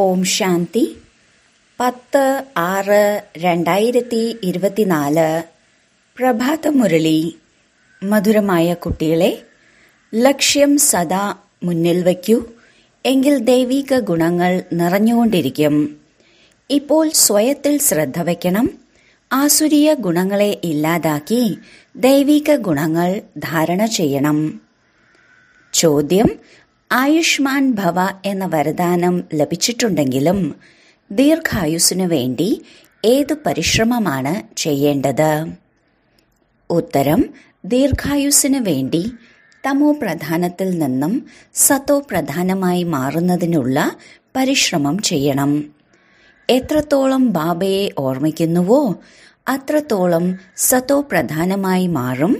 ഓം ശാന്തി പത്ത് ആറ് രണ്ടായിരത്തി ഇരുപത്തിനാല് പ്രഭാത മുരളി മധുരമായ കുട്ടികളെ ലക്ഷ്യം സദാ മുന്നിൽ വയ്ക്കൂ എങ്കിൽ ദൈവിക ഗുണങ്ങൾ നിറഞ്ഞുകൊണ്ടിരിക്കും ഇപ്പോൾ സ്വയത്തിൽ ശ്രദ്ധ വയ്ക്കണം ആസുരീയ ഗുണങ്ങളെ ഇല്ലാതാക്കി ദൈവിക ഗുണങ്ങൾ ധാരണ ചെയ്യണം ചോദ്യം ആയുഷ്മാൻ ഭവ എന്ന വരദാനം ലഭിച്ചിട്ടുണ്ടെങ്കിലും ദീർഘായുസ്സിനു വേണ്ടി ഏതു പരിശ്രമമാണ് ചെയ്യേണ്ടത് ഉത്തരം ദീർഘായുസ്സിനു വേണ്ടി തമോ പ്രധാനത്തിൽ നിന്നും സത്തോ പ്രധാനമായി മാറുന്നതിനുള്ള പരിശ്രമം ചെയ്യണം എത്രത്തോളം ബാബയെ ഓർമ്മിക്കുന്നുവോ അത്രത്തോളം സത്തോ പ്രധാനമായി മാറും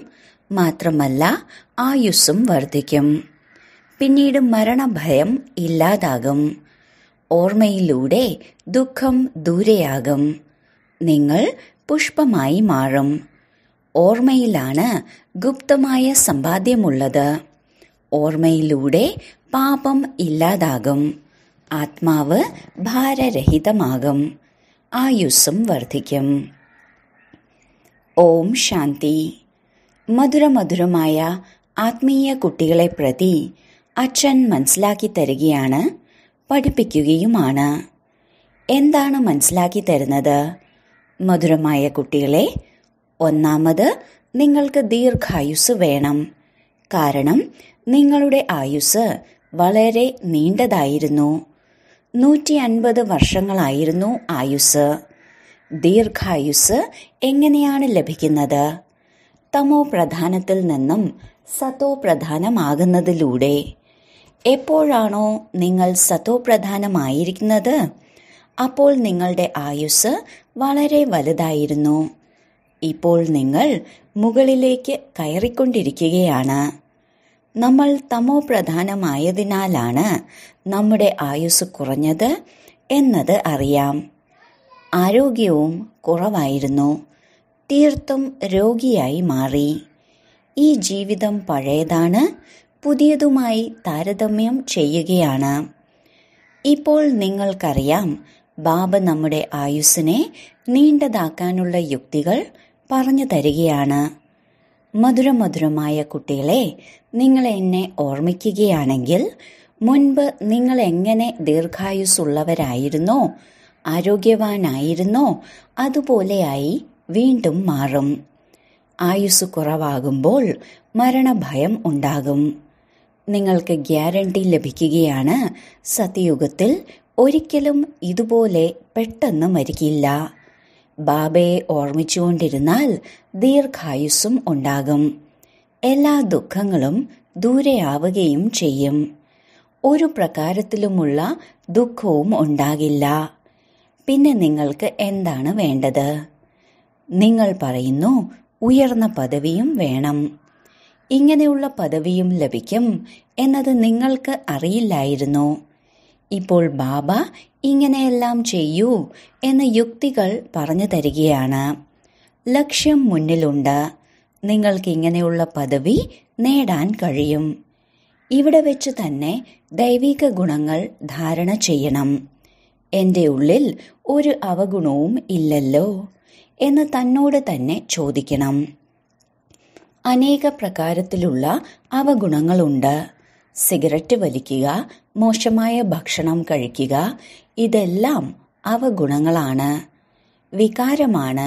മാത്രമല്ല ആയുസ്സും വർദ്ധിക്കും പിന്നീട് മരണഭയം ഇല്ലാതാകും ഓർമ്മയിലൂടെ ദുഃഖം ദൂരെയാകും നിങ്ങൾ പുഷ്പമായി മാറും ഓർമ്മയിലാണ് ഗുപ്തമായ സമ്പാദ്യമുള്ളത് ഓർമ്മയിലൂടെ പാപം ഇല്ലാതാകും ആത്മാവ് ഭാരരഹിതമാകും ആയുസ്സും വർദ്ധിക്കും ഓം ശാന്തി മധുരമധുരമായ ആത്മീയ കുട്ടികളെ പ്രതി അച്ഛൻ മനസ്സിലാക്കി തരികയാണ് പഠിപ്പിക്കുകയുമാണ് എന്താണ് മനസ്സിലാക്കി തരുന്നത് മധുരമായ കുട്ടികളെ ഒന്നാമത് നിങ്ങൾക്ക് ദീർഘായുസ് വേണം കാരണം നിങ്ങളുടെ ആയുസ് വളരെ നീണ്ടതായിരുന്നു നൂറ്റി അൻപത് വർഷങ്ങളായിരുന്നു ആയുസ് ദീർഘായുസ് എങ്ങനെയാണ് ലഭിക്കുന്നത് തമോ പ്രധാനത്തിൽ നിന്നും സതോ പ്രധാനമാകുന്നതിലൂടെ എപ്പോഴാണോ നിങ്ങൾ സത്വപ്രധാനമായിരിക്കുന്നത് അപ്പോൾ നിങ്ങളുടെ ആയുസ് വളരെ വലുതായിരുന്നു ഇപ്പോൾ നിങ്ങൾ മുകളിലേക്ക് കയറിക്കൊണ്ടിരിക്കുകയാണ് നമ്മൾ തമോ പ്രധാനമായതിനാലാണ് നമ്മുടെ ആയുസ് കുറഞ്ഞത് എന്നത് അറിയാം ആരോഗ്യവും കുറവായിരുന്നു തീർത്തും രോഗിയായി മാറി ഈ ജീവിതം പഴയതാണ് പുതിയതുമായി താരതമ്യം ചെയ്യുകയാണ് ഇപ്പോൾ നിങ്ങൾക്കറിയാം ബാബ നമ്മുടെ ആയുസ്സിനെ നീണ്ടതാക്കാനുള്ള യുക്തികൾ പറഞ്ഞു തരികയാണ് മധുരമധുരമായ കുട്ടികളെ നിങ്ങൾ എന്നെ ഓർമ്മിക്കുകയാണെങ്കിൽ മുൻപ് നിങ്ങൾ എങ്ങനെ ദീർഘായുസ്സുള്ളവരായിരുന്നോ ആരോഗ്യവാനായിരുന്നോ അതുപോലെയായി വീണ്ടും മാറും ആയുസ് കുറവാകുമ്പോൾ മരണഭയം ഉണ്ടാകും നിങ്ങൾക്ക് ഗ്യാരണ്ടി ലഭിക്കുകയാണ് സത്യയുഗത്തിൽ ഒരിക്കലും ഇതുപോലെ പെട്ടെന്ന് മരിക്കില്ല ബാബയെ ഓർമ്മിച്ചുകൊണ്ടിരുന്നാൽ ദീർഘായുസ്സും ഉണ്ടാകും എല്ലാ ദുഃഖങ്ങളും ദൂരെയാവുകയും ചെയ്യും ഒരു പ്രകാരത്തിലുമുള്ള ദുഃഖവും ഉണ്ടാകില്ല പിന്നെ നിങ്ങൾക്ക് എന്താണ് വേണ്ടത് നിങ്ങൾ പറയുന്നു ഉയർന്ന പദവിയും വേണം ഇങ്ങനെയുള്ള പദവിയും ലഭിക്കും എന്നത് നിങ്ങൾക്ക് അറിയില്ലായിരുന്നു ഇപ്പോൾ ബാബ ഇങ്ങനെയെല്ലാം ചെയ്യൂ എന്ന യുക്തികൾ പറഞ്ഞു തരികയാണ് ലക്ഷ്യം മുന്നിലുണ്ട് നിങ്ങൾക്ക് ഇങ്ങനെയുള്ള പദവി നേടാൻ കഴിയും ഇവിടെ വെച്ച് തന്നെ ദൈവിക ഗുണങ്ങൾ ധാരണ ചെയ്യണം എന്റെ ഉള്ളിൽ ഒരു അവഗുണവും ഇല്ലല്ലോ എന്ന് തന്നോട് തന്നെ ചോദിക്കണം അനേക പ്രകാരത്തിലുള്ള അവഗുണങ്ങളുണ്ട് സിഗരറ്റ് വലിക്കുക മോശമായ ഭക്ഷണം കഴിക്കുക ഇതെല്ലാം അവഗുണങ്ങളാണ് വികാരമാണ്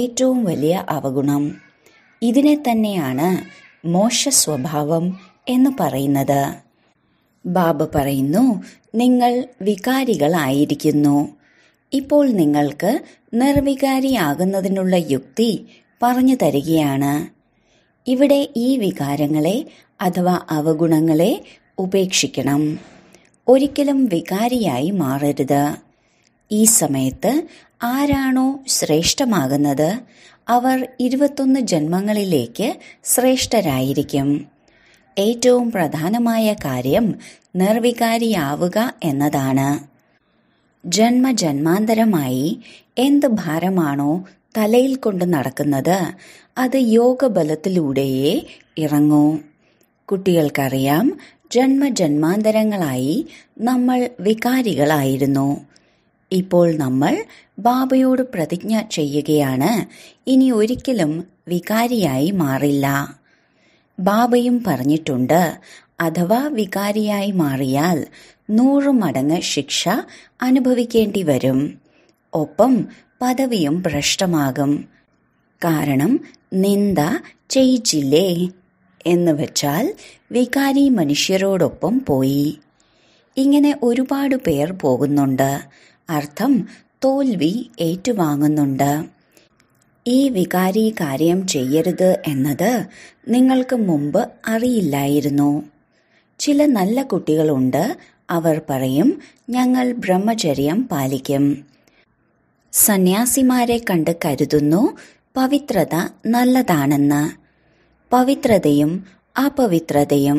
ഏറ്റവും വലിയ അവഗുണം ഇതിനെ തന്നെയാണ് മോശ സ്വഭാവം എന്ന് പറയുന്നത് ബാബ പറയുന്നു നിങ്ങൾ വികാരികളായിരിക്കുന്നു ഇപ്പോൾ നിങ്ങൾക്ക് നിർവികാരിയാകുന്നതിനുള്ള യുക്തി പറഞ്ഞു തരികയാണ് ഇവിടെ ഈ വികാരങ്ങളെ അഥവാ അവഗുണങ്ങളെ ഉപേക്ഷിക്കണം ഒരിക്കലും വികാരിയായി മാറരുത് ഈ സമയത്ത് ആരാണോ ശ്രേഷ്ഠമാകുന്നത് അവർ ഇരുപത്തൊന്ന് ജന്മങ്ങളിലേക്ക് ശ്രേഷ്ഠരായിരിക്കും ഏറ്റവും പ്രധാനമായ കാര്യം നിർവികാരിയാവുക എന്നതാണ് ജന്മജന്മാന്തരമായി എന്ത് ഭാരമാണോ തലയിൽ കൊണ്ട് നടക്കുന്നത് അത് യോഗബലത്തിലൂടെയേ ഇറങ്ങൂ കുട്ടികൾക്കറിയാം ജന്മജന്മാന്തരങ്ങളായി നമ്മൾ വികാരികളായിരുന്നു ഇപ്പോൾ നമ്മൾ ബാബയോട് പ്രതിജ്ഞ ചെയ്യുകയാണ് ഇനി ഒരിക്കലും വികാരിയായി മാറില്ല ബാബയും പറഞ്ഞിട്ടുണ്ട് അഥവാ വികാരിയായി മാറിയാൽ നൂറു മടങ്ങ് ശിക്ഷ അനുഭവിക്കേണ്ടി വരും ഒപ്പം പദവിയും ഭ്രഷ്ടമാകും കാരണം നിന്ദ ചെയ്യിച്ചില്ലേ എന്ന് വെച്ചാൽ വികാരി മനുഷ്യരോടൊപ്പം പോയി ഇങ്ങനെ ഒരുപാട് പേർ പോകുന്നുണ്ട് അർത്ഥം തോൽവി ഏറ്റുവാങ്ങുന്നുണ്ട് ഈ വികാരി കാര്യം ചെയ്യരുത് എന്നത് നിങ്ങൾക്ക് മുമ്പ് അറിയില്ലായിരുന്നു ചില നല്ല കുട്ടികളുണ്ട് അവർ പറയും ഞങ്ങൾ ബ്രഹ്മചര്യം പാലിക്കും സന്യാസിമാരെ കണ്ട് കരുതുന്നു പവിത്രത നല്ലതാണെന്ന് പവിത്രതയും അപവിത്രതയും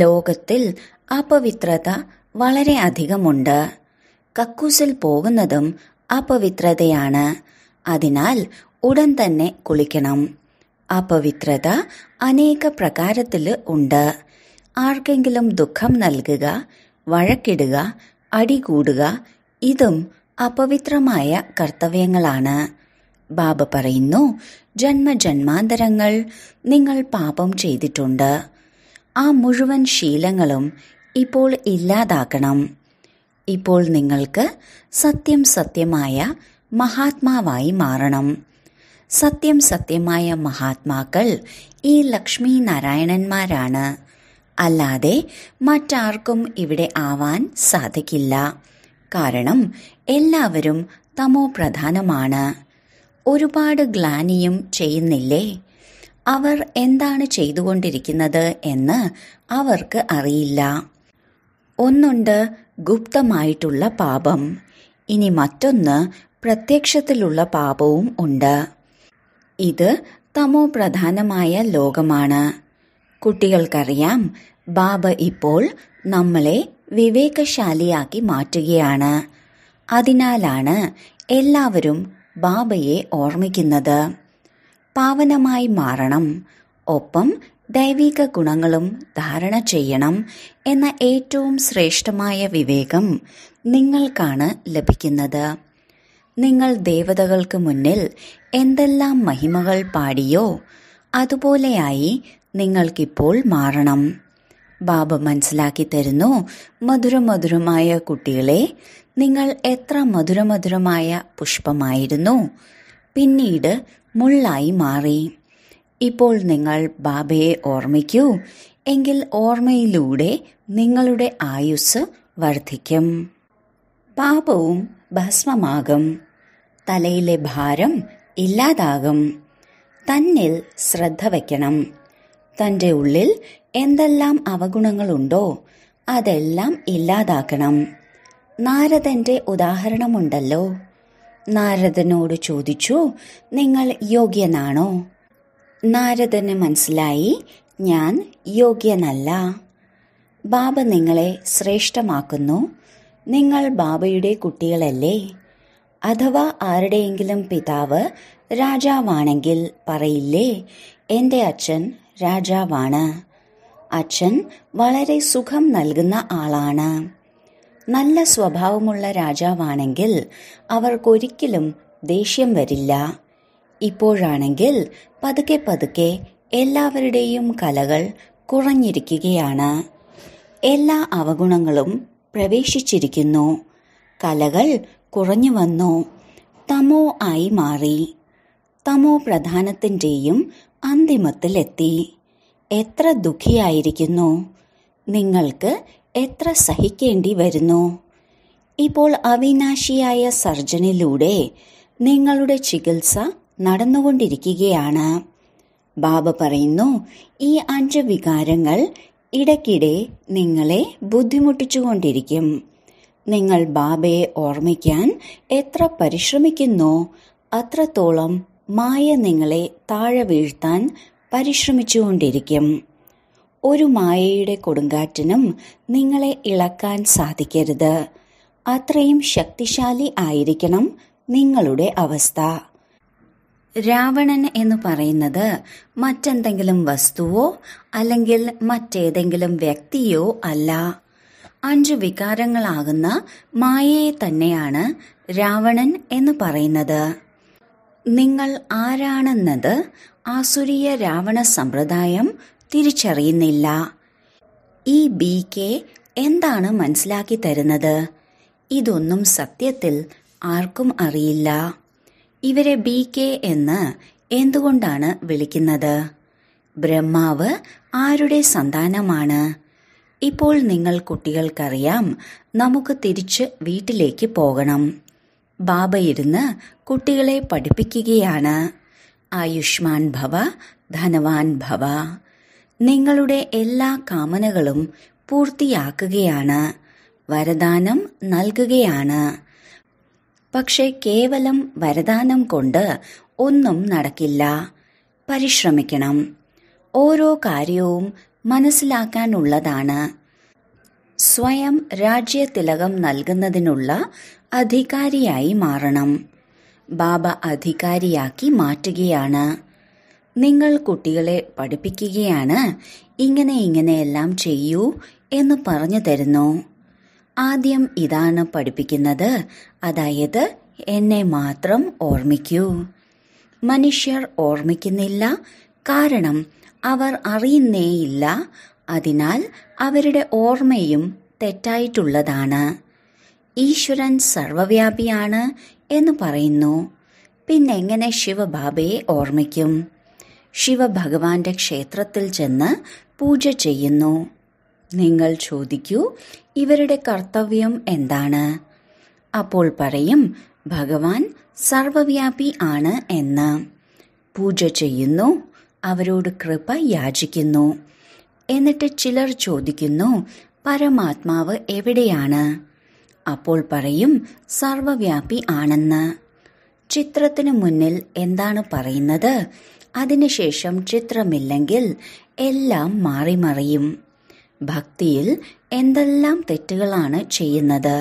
ലോകത്തിൽ അപവിത്രത വളരെ അധികമുണ്ട് കക്കൂസിൽ പോകുന്നതും അപവിത്രതയാണ് അതിനാൽ ഉടൻ തന്നെ കുളിക്കണം അപവിത്രത അനേക പ്രകാരത്തിൽ ഉണ്ട് ആർക്കെങ്കിലും ദുഃഖം നൽകുക വഴക്കിടുക അടികൂടുക ഇതും അപവിത്രമായ കർത്തവ്യങ്ങളാണ് ബാബ പറയുന്നു ജന്മജന്മാന്തരങ്ങൾ നിങ്ങൾ പാപം ചെയ്തിട്ടുണ്ട് ആ മുഴുവൻ ശീലങ്ങളും ഇപ്പോൾ ഇല്ലാതാക്കണം ഇപ്പോൾ നിങ്ങൾക്ക് സത്യം സത്യമായ മഹാത്മാവായി മാറണം സത്യം സത്യമായ മഹാത്മാക്കൾ ഈ ലക്ഷ്മി നാരായണന്മാരാണ് അല്ലാതെ മറ്റാർക്കും ഇവിടെ ആവാൻ സാധിക്കില്ല കാരണം എല്ലാവരും തമോ പ്രധാനമാണ് ഒരുപാട് ഗ്ലാനിയും ചെയ്യുന്നില്ലേ അവർ എന്താണ് ചെയ്തുകൊണ്ടിരിക്കുന്നത് എന്ന് അവർക്ക് അറിയില്ല ഒന്നുണ്ട് ഗുപ്തമായിട്ടുള്ള പാപം ഇനി മറ്റൊന്ന് പ്രത്യക്ഷത്തിലുള്ള പാപവും ഉണ്ട് ഇത് തമോ പ്രധാനമായ ലോകമാണ് കുട്ടികൾക്കറിയാം ബാബ ഇപ്പോൾ നമ്മളെ വിവേകശാലിയാക്കി മാറ്റുകയാണ് അതിനാലാണ് എല്ലാവരും ബാബയെ ഓർമ്മിക്കുന്നത് പാവനമായി മാറണം ഒപ്പം ദൈവിക ഗുണങ്ങളും ധാരണ ചെയ്യണം എന്ന ഏറ്റവും ശ്രേഷ്ഠമായ വിവേകം നിങ്ങൾക്കാണ് ലഭിക്കുന്നത് നിങ്ങൾ ദേവതകൾക്ക് മുന്നിൽ എന്തെല്ലാം മഹിമകൾ പാടിയോ അതുപോലെയായി നിങ്ങൾക്കിപ്പോൾ മാറണം ബാബ മനസ്സിലാക്കി തരുന്നു മധുരമധുരമായ കുട്ടികളെ നിങ്ങൾ എത്ര മധുരമധുരമായ പുഷ്പമായിരുന്നു പിന്നീട് മുള്ളായി മാറി ഇപ്പോൾ നിങ്ങൾ ബാബയെ ഓർമ്മിക്കൂ എങ്കിൽ ഓർമ്മയിലൂടെ നിങ്ങളുടെ ആയുസ് വർദ്ധിക്കും പാപവും ഭസ്മമാകും തലയിലെ ഭാരം ഇല്ലാതാകും തന്നിൽ ശ്രദ്ധ വയ്ക്കണം തന്റെ ഉള്ളിൽ എന്തെല്ലാം അവഗുണങ്ങളുണ്ടോ അതെല്ലാം ഇല്ലാതാക്കണം നാരദന്റെ ഉദാഹരണമുണ്ടല്ലോ നാരദനോട് ചോദിച്ചു നിങ്ങൾ യോഗ്യനാണോ നാരദന് മനസ്സിലായി ഞാൻ യോഗ്യനല്ല ബാബ നിങ്ങളെ ശ്രേഷ്ഠമാക്കുന്നു നിങ്ങൾ ബാബയുടെ കുട്ടികളല്ലേ അഥവാ ആരുടെയെങ്കിലും പിതാവ് രാജാവാണെങ്കിൽ പറയില്ലേ എൻ്റെ അച്ഛൻ രാജാവാണ് അച്ഛൻ വളരെ സുഖം നൽകുന്ന ആളാണ് നല്ല സ്വഭാവമുള്ള രാജാവാണെങ്കിൽ അവർക്കൊരിക്കലും ദേഷ്യം വരില്ല ഇപ്പോഴാണെങ്കിൽ പതുക്കെ പതുക്കെ എല്ലാവരുടെയും കലകൾ കുറഞ്ഞിരിക്കുകയാണ് എല്ലാ അവഗുണങ്ങളും പ്രവേശിച്ചിരിക്കുന്നു കലകൾ കുറഞ്ഞു വന്നു തമോ ആയി മാറി തമോ പ്രധാനത്തിൻ്റെയും അന്തിമത്തിലെത്തി എത്ര ദുഃഖിയായിരിക്കുന്നു നിങ്ങൾക്ക് എത്ര സഹിക്കേണ്ടി വരുന്നു ഇപ്പോൾ അവിനാശിയായ സർജനിലൂടെ നിങ്ങളുടെ ചികിത്സ നടന്നുകൊണ്ടിരിക്കുകയാണ് ബാബ പറയുന്നു ഈ അഞ്ച് വികാരങ്ങൾ ഇടയ്ക്കിടെ നിങ്ങളെ ബുദ്ധിമുട്ടിച്ചുകൊണ്ടിരിക്കും നിങ്ങൾ ബാബയെ ഓർമ്മിക്കാൻ എത്ര പരിശ്രമിക്കുന്നോ അത്രത്തോളം മായ നിങ്ങളെ താഴെ വീഴ്ത്താൻ പരിശ്രമിച്ചുകൊണ്ടിരിക്കും ഒരു മായയുടെ കൊടുങ്കാറ്റിനും നിങ്ങളെ ഇളക്കാൻ സാധിക്കരുത് അത്രയും ശക്തിശാലി ആയിരിക്കണം നിങ്ങളുടെ അവസ്ഥ രാവണൻ എന്ന് പറയുന്നത് മറ്റെന്തെങ്കിലും വസ്തുവോ അല്ലെങ്കിൽ മറ്റേതെങ്കിലും വ്യക്തിയോ അല്ല അഞ്ച് വികാരങ്ങളാകുന്ന മായയെ തന്നെയാണ് രാവണൻ എന്ന് പറയുന്നത് നിങ്ങൾ ആരാണെന്നത് ആസുരീയ രാവണ സമ്പ്രദായം തിരിച്ചറിയുന്നില്ല ഈ ബി കെ എന്താണ് മനസ്സിലാക്കി തരുന്നത് ഇതൊന്നും സത്യത്തിൽ ആർക്കും അറിയില്ല ഇവരെ ബി കെ എന്ന് എന്തുകൊണ്ടാണ് വിളിക്കുന്നത് ബ്രഹ്മാവ് ആരുടെ സന്താനമാണ് ഇപ്പോൾ നിങ്ങൾ കുട്ടികൾക്കറിയാം നമുക്ക് തിരിച്ച് വീട്ടിലേക്ക് പോകണം ബാബ ഇരുന്ന് കുട്ടികളെ പഠിപ്പിക്കുകയാണ് ആയുഷ്മാൻ ഭവ ധനവാൻ ഭവ നിങ്ങളുടെ എല്ലാ കാമനകളും പൂർത്തിയാക്കുകയാണ് വരദാനം നൽകുകയാണ് പക്ഷെ കേവലം വരദാനം കൊണ്ട് ഒന്നും നടക്കില്ല പരിശ്രമിക്കണം ഓരോ കാര്യവും മനസ്സിലാക്കാനുള്ളതാണ് സ്വയം രാജ്യതിലകം നൽകുന്നതിനുള്ള അധികാരിയായി മാറണം ബാബ അധികാരിയാക്കി മാറ്റുകയാണ് നിങ്ങൾ കുട്ടികളെ പഠിപ്പിക്കുകയാണ് ഇങ്ങനെ ഇങ്ങനെയെല്ലാം ചെയ്യൂ എന്ന് പറഞ്ഞു തരുന്നു ആദ്യം ഇതാണ് പഠിപ്പിക്കുന്നത് അതായത് എന്നെ മാത്രം ഓർമ്മിക്കൂ മനുഷ്യർ ഓർമ്മിക്കുന്നില്ല കാരണം അവർ അറിയുന്നേയില്ല അതിനാൽ അവരുടെ ഓർമ്മയും തെറ്റായിട്ടുള്ളതാണ് ഈശ്വരൻ സർവവ്യാപിയാണ് എന്ന് പറയുന്നു പിന്നെങ്ങനെ ശിവബാബയെ ഓർമ്മിക്കും ശിവഭഗവാന്റെ ക്ഷേത്രത്തിൽ ചെന്ന് പൂജ ചെയ്യുന്നു നിങ്ങൾ ചോദിക്കൂ ഇവരുടെ കർത്തവ്യം എന്താണ് അപ്പോൾ പറയും ഭഗവാൻ സർവവ്യാപി ആണ് എന്ന് പൂജ ചെയ്യുന്നു അവരോട് കൃപ യാചിക്കുന്നു എന്നിട്ട് ചിലർ ചോദിക്കുന്നു പരമാത്മാവ് എവിടെയാണ് അപ്പോൾ പറയും സർവവ്യാപി ആണെന്ന് ചിത്രത്തിനു മുന്നിൽ എന്താണ് പറയുന്നത് അതിനുശേഷം ചിത്രമില്ലെങ്കിൽ എല്ലാം മാറിമറിയും ഭക്തിയിൽ എന്തെല്ലാം തെറ്റുകളാണ് ചെയ്യുന്നത്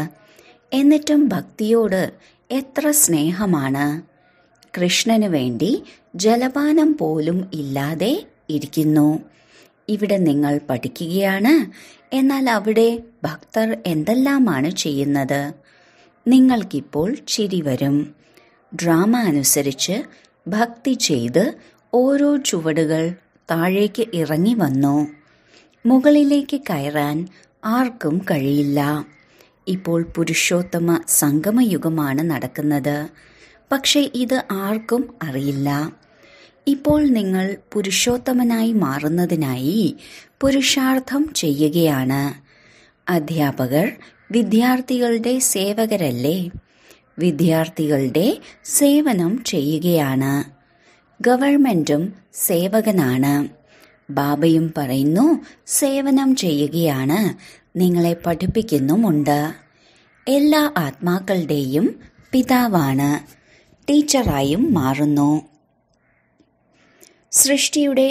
എന്നിട്ടും ഭക്തിയോട് എത്ര സ്നേഹമാണ് കൃഷ്ണന് വേണ്ടി ജലപാനം പോലും ഇല്ലാതെ ഇരിക്കുന്നു ഇവിടെ നിങ്ങൾ പഠിക്കുകയാണ് എന്നാൽ അവിടെ ഭക്തർ എന്തെല്ലാമാണ് ചെയ്യുന്നത് നിങ്ങൾക്കിപ്പോൾ ചിരി വരും ഡ്രാമ അനുസരിച്ച് ഭക്തി ചെയ്ത് ഓരോ ചുവടുകൾ താഴേക്ക് ഇറങ്ങി വന്നു മുകളിലേക്ക് കയറാൻ ആർക്കും കഴിയില്ല ഇപ്പോൾ പുരുഷോത്തമ സംഗമയുഗമാണ് നടക്കുന്നത് പക്ഷേ ഇത് ആർക്കും അറിയില്ല ഇപ്പോൾ നിങ്ങൾ പുരുഷോത്തമനായി മാറുന്നതിനായി പുരുഷാർത്ഥം ചെയ്യുകയാണ് അധ്യാപകർ വിദ്യാർത്ഥികളുടെ സേവകരല്ലേ വിദ്യാർത്ഥികളുടെ സേവനം ചെയ്യുകയാണ് ഗവൺമെന്റും സേവകനാണ് ബാബയും പറയുന്നു സേവനം ചെയ്യുകയാണ് നിങ്ങളെ പഠിപ്പിക്കുന്നുമുണ്ട് എല്ലാ ആത്മാക്കളുടെയും പിതാവാണ് ടീച്ചറായും മാറുന്നു സൃഷ്ടിയുടെ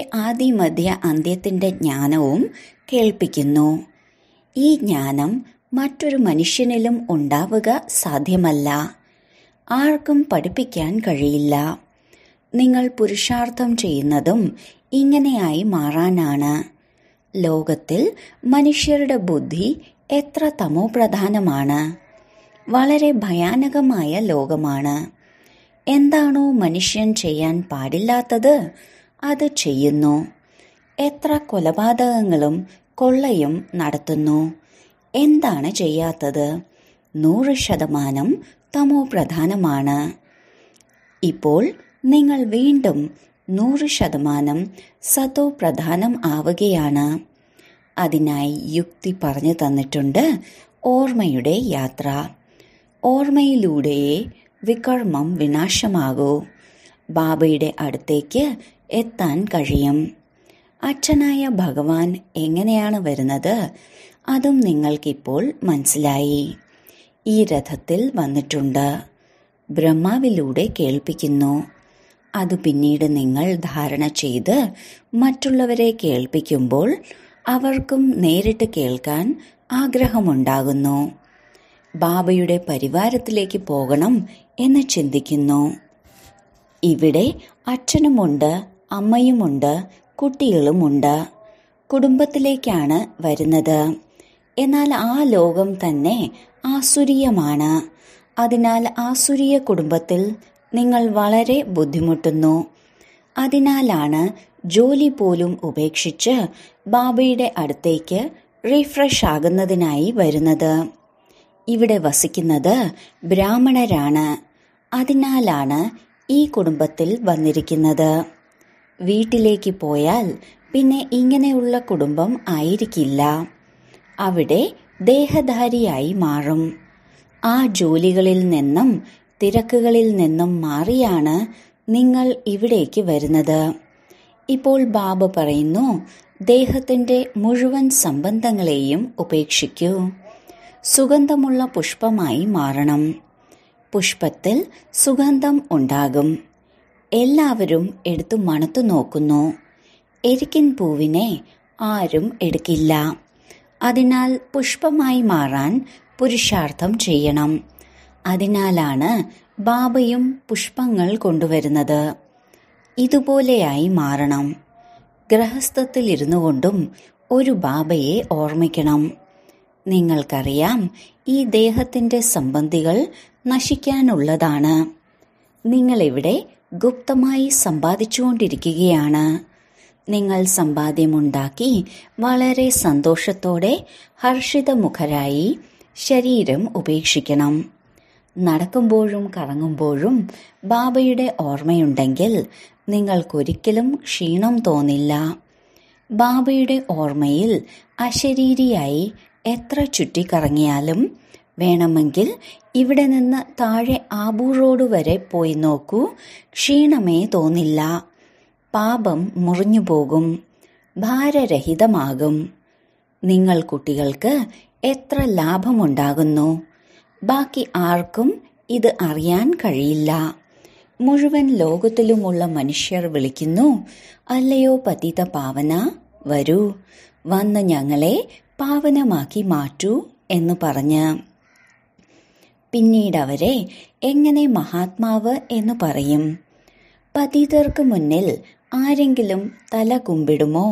മധ്യ അന്ത്യത്തിൻ്റെ ജ്ഞാനവും കേൾപ്പിക്കുന്നു ഈ ജ്ഞാനം മറ്റൊരു മനുഷ്യനിലും ഉണ്ടാവുക സാധ്യമല്ല ആർക്കും പഠിപ്പിക്കാൻ കഴിയില്ല നിങ്ങൾ പുരുഷാർത്ഥം ചെയ്യുന്നതും ഇങ്ങനെയായി മാറാനാണ് ലോകത്തിൽ മനുഷ്യരുടെ ബുദ്ധി എത്ര തമോപ്രധാനമാണ് വളരെ ഭയാനകമായ ലോകമാണ് എന്താണോ മനുഷ്യൻ ചെയ്യാൻ പാടില്ലാത്തത് അത് ചെയ്യുന്നു എത്ര കൊലപാതകങ്ങളും കൊള്ളയും നടത്തുന്നു എന്താണ് ചെയ്യാത്തത് നൂറ് ശതമാനം തമോ പ്രധാനമാണ് ഇപ്പോൾ നിങ്ങൾ വീണ്ടും നൂറ് ശതമാനം സതോ പ്രധാനം ആവുകയാണ് അതിനായി യുക്തി പറഞ്ഞു തന്നിട്ടുണ്ട് ഓർമ്മയുടെ യാത്ര ഓർമ്മയിലൂടെയേ വികർമ്മം വിനാശമാകൂ ബാബയുടെ അടുത്തേക്ക് എത്താൻ കഴിയും അച്ഛനായ ഭഗവാൻ എങ്ങനെയാണ് വരുന്നത് അതും നിങ്ങൾക്കിപ്പോൾ മനസ്സിലായി ഈ രഥത്തിൽ വന്നിട്ടുണ്ട് ബ്രഹ്മാവിലൂടെ കേൾപ്പിക്കുന്നു അത് പിന്നീട് നിങ്ങൾ ധാരണ ചെയ്ത് മറ്റുള്ളവരെ കേൾപ്പിക്കുമ്പോൾ അവർക്കും നേരിട്ട് കേൾക്കാൻ ആഗ്രഹമുണ്ടാകുന്നു ബാബയുടെ പരിവാരത്തിലേക്ക് പോകണം എന്ന് ചിന്തിക്കുന്നു ഇവിടെ അച്ഛനുമുണ്ട് അമ്മയുമുണ്ട് കുട്ടികളുമുണ്ട് കുടുംബത്തിലേക്കാണ് വരുന്നത് എന്നാൽ ആ ലോകം തന്നെ ആസുരീയമാണ് അതിനാൽ ആസുരീയ കുടുംബത്തിൽ നിങ്ങൾ വളരെ ബുദ്ധിമുട്ടുന്നു അതിനാലാണ് ജോലി പോലും ഉപേക്ഷിച്ച് ബാബയുടെ അടുത്തേക്ക് റീഫ്രഷ് ആകുന്നതിനായി വരുന്നത് ഇവിടെ വസിക്കുന്നത് ബ്രാഹ്മണരാണ് അതിനാലാണ് ഈ കുടുംബത്തിൽ വന്നിരിക്കുന്നത് വീട്ടിലേക്ക് പോയാൽ പിന്നെ ഇങ്ങനെയുള്ള കുടുംബം ആയിരിക്കില്ല അവിടെ ദേഹധാരിയായി മാറും ആ ജോലികളിൽ നിന്നും തിരക്കുകളിൽ നിന്നും മാറിയാണ് നിങ്ങൾ ഇവിടേക്ക് വരുന്നത് ഇപ്പോൾ ബാബ പറയുന്നു ദേഹത്തിന്റെ മുഴുവൻ സംബന്ധങ്ങളെയും ഉപേക്ഷിക്കൂ സുഗന്ധമുള്ള പുഷ്പമായി മാറണം പുഷ്പത്തിൽ സുഗന്ധം ഉണ്ടാകും എല്ലാവരും എടുത്തു മണത്തു നോക്കുന്നു എരിക്കിൻ പൂവിനെ ആരും എടുക്കില്ല അതിനാൽ പുഷ്പമായി മാറാൻ പുരുഷാർത്ഥം ചെയ്യണം അതിനാലാണ് ബാബയും പുഷ്പങ്ങൾ കൊണ്ടുവരുന്നത് ഇതുപോലെയായി മാറണം ഗ്രഹസ്ഥത്തിലിരുന്നു കൊണ്ടും ഒരു ബാബയെ ഓർമ്മിക്കണം നിങ്ങൾക്കറിയാം ഈ ദേഹത്തിൻ്റെ സംബന്ധികൾ നശിക്കാനുള്ളതാണ് നിങ്ങളിവിടെ ഗുപ്തമായി സമ്പാദിച്ചുകൊണ്ടിരിക്കുകയാണ് നിങ്ങൾ സമ്പാദ്യമുണ്ടാക്കി വളരെ സന്തോഷത്തോടെ ഹർഷിതമുഖരായി ശരീരം ഉപേക്ഷിക്കണം നടക്കുമ്പോഴും കറങ്ങുമ്പോഴും ബാബയുടെ ഓർമ്മയുണ്ടെങ്കിൽ നിങ്ങൾക്കൊരിക്കലും ക്ഷീണം തോന്നില്ല ബാബയുടെ ഓർമ്മയിൽ അശരീരിയായി എത്ര ചുറ്റിക്കറങ്ങിയാലും വേണമെങ്കിൽ ഇവിടെ നിന്ന് താഴെ ആബൂ റോഡ് വരെ പോയി നോക്കൂ ക്ഷീണമേ തോന്നില്ല പാപം മുറിഞ്ഞു പോകും ഭാരരഹിതമാകും നിങ്ങൾ കുട്ടികൾക്ക് എത്ര ലാഭമുണ്ടാകുന്നു ബാക്കി ആർക്കും ഇത് അറിയാൻ കഴിയില്ല മുഴുവൻ ലോകത്തിലുമുള്ള മനുഷ്യർ വിളിക്കുന്നു അല്ലയോ പതിത പാവന വരൂ വന്ന് ഞങ്ങളെ പാവനമാക്കി മാറ്റൂ എന്ന് പറഞ്ഞ് പിന്നീട് അവരെ എങ്ങനെ മഹാത്മാവ് എന്ന് പറയും പതിതർക്ക് മുന്നിൽ ആരെങ്കിലും തല കുമ്പിടുമോ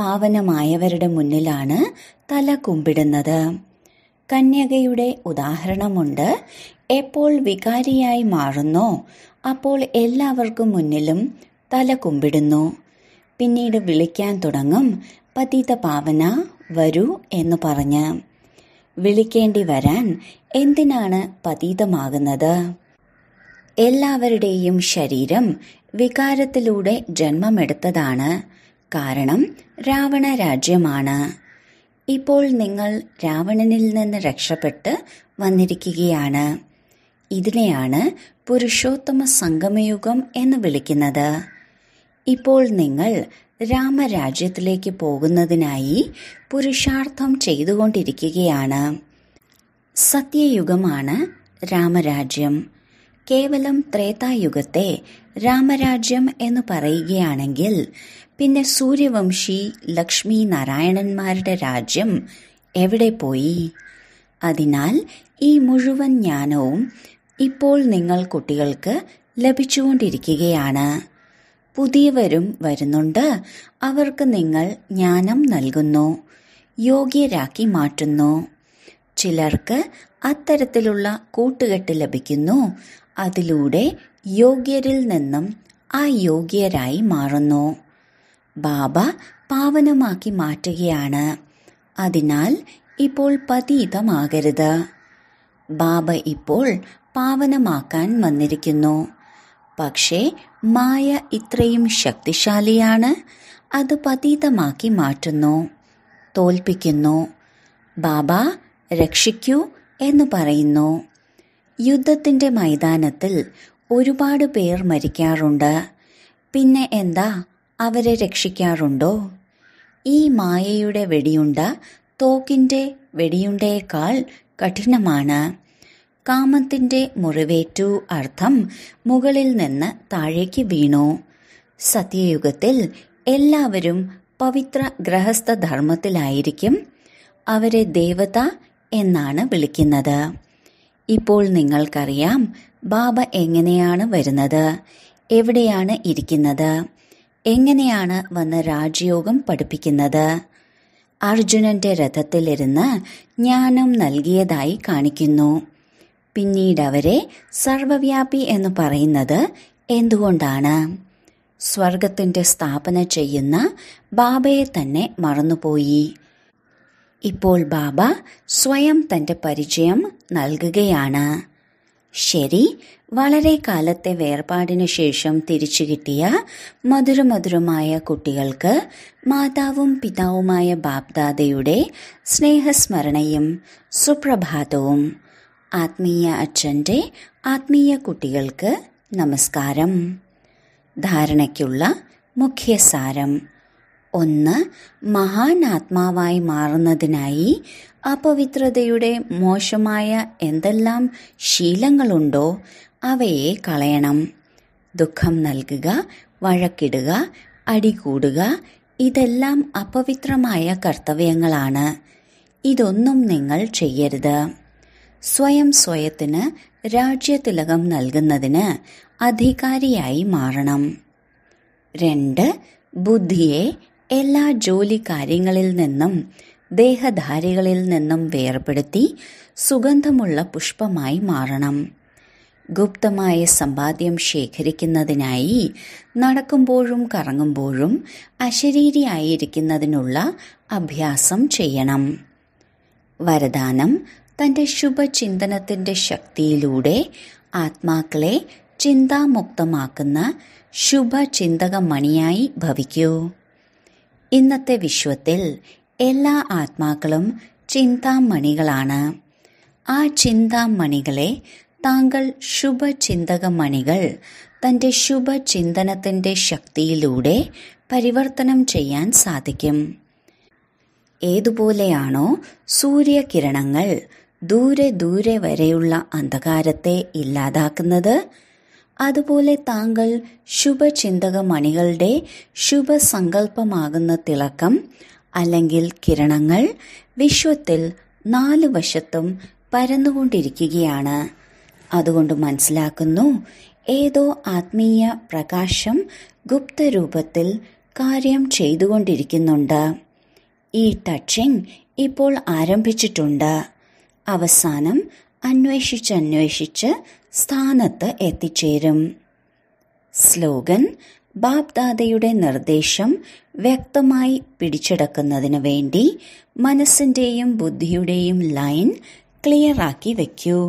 പാവനമായവരുടെ മുന്നിലാണ് തല കുമ്പിടുന്നത് കന്യകയുടെ ഉദാഹരണമുണ്ട് എപ്പോൾ വികാരിയായി മാറുന്നോ അപ്പോൾ എല്ലാവർക്കും മുന്നിലും തല കുമ്പിടുന്നു പിന്നീട് വിളിക്കാൻ തുടങ്ങും പതിത പാവന വരൂ എന്ന് പറഞ്ഞ് വിളിക്കേണ്ടി വരാൻ എന്തിനാണ് പതീതമാകുന്നത് എല്ലാവരുടെയും ശരീരം വികാരത്തിലൂടെ ജന്മമെടുത്തതാണ് കാരണം രാവണ രാജ്യമാണ് ഇപ്പോൾ നിങ്ങൾ രാവണനിൽ നിന്ന് രക്ഷപ്പെട്ട് വന്നിരിക്കുകയാണ് ഇതിനെയാണ് പുരുഷോത്തമ സംഗമയുഗം എന്ന് വിളിക്കുന്നത് ഇപ്പോൾ നിങ്ങൾ രാമരാജ്യത്തിലേക്ക് പോകുന്നതിനായി പുരുഷാർത്ഥം ചെയ്തുകൊണ്ടിരിക്കുകയാണ് സത്യയുഗമാണ് രാമരാജ്യം കേവലം ത്രേതായുഗത്തെ രാമരാജ്യം എന്ന് പറയുകയാണെങ്കിൽ പിന്നെ സൂര്യവംശി ലക്ഷ്മി നാരായണന്മാരുടെ രാജ്യം എവിടെ പോയി അതിനാൽ ഈ മുഴുവൻ ജ്ഞാനവും ഇപ്പോൾ നിങ്ങൾ കുട്ടികൾക്ക് ലഭിച്ചുകൊണ്ടിരിക്കുകയാണ് പുതിയവരും വരുന്നുണ്ട് അവർക്ക് നിങ്ങൾ ജ്ഞാനം നൽകുന്നു യോഗ്യരാക്കി മാറ്റുന്നു ചിലർക്ക് അത്തരത്തിലുള്ള കൂട്ടുകെട്ട് ലഭിക്കുന്നു അതിലൂടെ യോഗ്യരിൽ നിന്നും അയോഗ്യരായി മാറുന്നു ബാബ പാവനമാക്കി മാറ്റുകയാണ് അതിനാൽ ഇപ്പോൾ പതീതമാകരുത് ബാബ ഇപ്പോൾ പാവനമാക്കാൻ വന്നിരിക്കുന്നു പക്ഷേ മായ ഇത്രയും ശക്തിശാലിയാണ് അത് പതീതമാക്കി മാറ്റുന്നു തോൽപ്പിക്കുന്നു ബാബ രക്ഷിക്കൂ എന്ന് പറയുന്നു യുദ്ധത്തിന്റെ മൈതാനത്തിൽ ഒരുപാട് പേർ മരിക്കാറുണ്ട് പിന്നെ എന്താ അവരെ രക്ഷിക്കാറുണ്ടോ ഈ മായയുടെ വെടിയുണ്ട തോക്കിന്റെ വെടിയുണ്ടയേക്കാൾ കഠിനമാണ് കാമത്തിന്റെ മുറിവേറ്റു അർത്ഥം മുകളിൽ നിന്ന് താഴേക്ക് വീണു സത്യയുഗത്തിൽ എല്ലാവരും പവിത്ര ഗ്രഹസ്ഥ ധർമ്മത്തിലായിരിക്കും അവരെ ദേവത എന്നാണ് വിളിക്കുന്നത് ഇപ്പോൾ നിങ്ങൾക്കറിയാം ബാബ എങ്ങനെയാണ് വരുന്നത് എവിടെയാണ് ഇരിക്കുന്നത് എങ്ങനെയാണ് വന്ന് രാജയോഗം പഠിപ്പിക്കുന്നത് അർജുനന്റെ രഥത്തിലിരുന്ന് ജ്ഞാനം നൽകിയതായി കാണിക്കുന്നു പിന്നീട് അവരെ സർവവ്യാപി എന്ന് പറയുന്നത് എന്തുകൊണ്ടാണ് സ്വർഗത്തിന്റെ സ്ഥാപന ചെയ്യുന്ന ബാബയെ തന്നെ മറന്നുപോയി ഇപ്പോൾ ബാബ സ്വയം തന്റെ പരിചയം നൽകുകയാണ് ശരി വളരെ കാലത്തെ വേർപാടിനു ശേഷം തിരിച്ചു കിട്ടിയ മധുരമധുരമായ കുട്ടികൾക്ക് മാതാവും പിതാവുമായ ബാബ്ദാദയുടെ സ്നേഹസ്മരണയും സുപ്രഭാതവും ആത്മീയ അച്ഛൻ്റെ ആത്മീയ കുട്ടികൾക്ക് നമസ്കാരം ധാരണയ്ക്കുള്ള മുഖ്യസാരം ഒന്ന് മഹാൻ ആത്മാവായി മാറുന്നതിനായി അപവിത്രതയുടെ മോശമായ എന്തെല്ലാം ശീലങ്ങളുണ്ടോ അവയെ കളയണം ദുഃഖം നൽകുക വഴക്കിടുക അടികൂടുക ഇതെല്ലാം അപവിത്രമായ കർത്തവ്യങ്ങളാണ് ഇതൊന്നും നിങ്ങൾ ചെയ്യരുത് സ്വയം സ്വയത്തിന് രാജ്യതിലകം നൽകുന്നതിന് അധികാരിയായി മാറണം രണ്ട് ബുദ്ധിയെ എല്ലാ ജോലി കാര്യങ്ങളിൽ നിന്നും ദേഹധാരികളിൽ നിന്നും വേർപെടുത്തി സുഗന്ധമുള്ള പുഷ്പമായി മാറണം ഗുപ്തമായ സമ്പാദ്യം ശേഖരിക്കുന്നതിനായി നടക്കുമ്പോഴും കറങ്ങുമ്പോഴും അശരീരിയായിരിക്കുന്നതിനുള്ള അഭ്യാസം ചെയ്യണം വരദാനം തന്റെ ശുഭചിന്തനത്തിന്റെ ശക്തിയിലൂടെ ആത്മാക്കളെ ചിന്താമുക്തമാക്കുന്ന ശുഭചിന്തക മണിയായി ഭവിക്കൂ ഇന്നത്തെ വിശ്വത്തിൽ എല്ലാ ആത്മാക്കളും ചിന്താമണികളാണ് ആ ചിന്താമണികളെ താങ്കൾ ശുഭചിന്തക മണികൾ തന്റെ ശുഭചിന്തനത്തിന്റെ ശക്തിയിലൂടെ പരിവർത്തനം ചെയ്യാൻ സാധിക്കും ഏതുപോലെയാണോ സൂര്യകിരണങ്ങൾ ദൂരെ ദൂരെ വരെയുള്ള അന്ധകാരത്തെ ഇല്ലാതാക്കുന്നത് അതുപോലെ താങ്കൾ ശുഭചിന്തക മണികളുടെ ശുഭസങ്കല്പമാകുന്ന തിളക്കം അല്ലെങ്കിൽ കിരണങ്ങൾ വിശ്വത്തിൽ നാല് വശത്തും പരന്നുകൊണ്ടിരിക്കുകയാണ് അതുകൊണ്ട് മനസ്സിലാക്കുന്നു ഏതോ ആത്മീയ പ്രകാശം ഗുപ്തരൂപത്തിൽ കാര്യം ചെയ്തുകൊണ്ടിരിക്കുന്നുണ്ട് ഈ ടച്ചിങ് ഇപ്പോൾ ആരംഭിച്ചിട്ടുണ്ട് അവസാനം അന്വേഷിച്ചന്വേഷിച്ച് സ്ഥാനത്ത് എത്തിച്ചേരും സ്ലോഗൻ ബാബ്ദാദയുടെ നിർദ്ദേശം വ്യക്തമായി പിടിച്ചെടുക്കുന്നതിന് വേണ്ടി മനസ്സിന്റെയും ബുദ്ധിയുടെയും ലൈൻ ക്ലിയറാക്കി വയ്ക്കൂ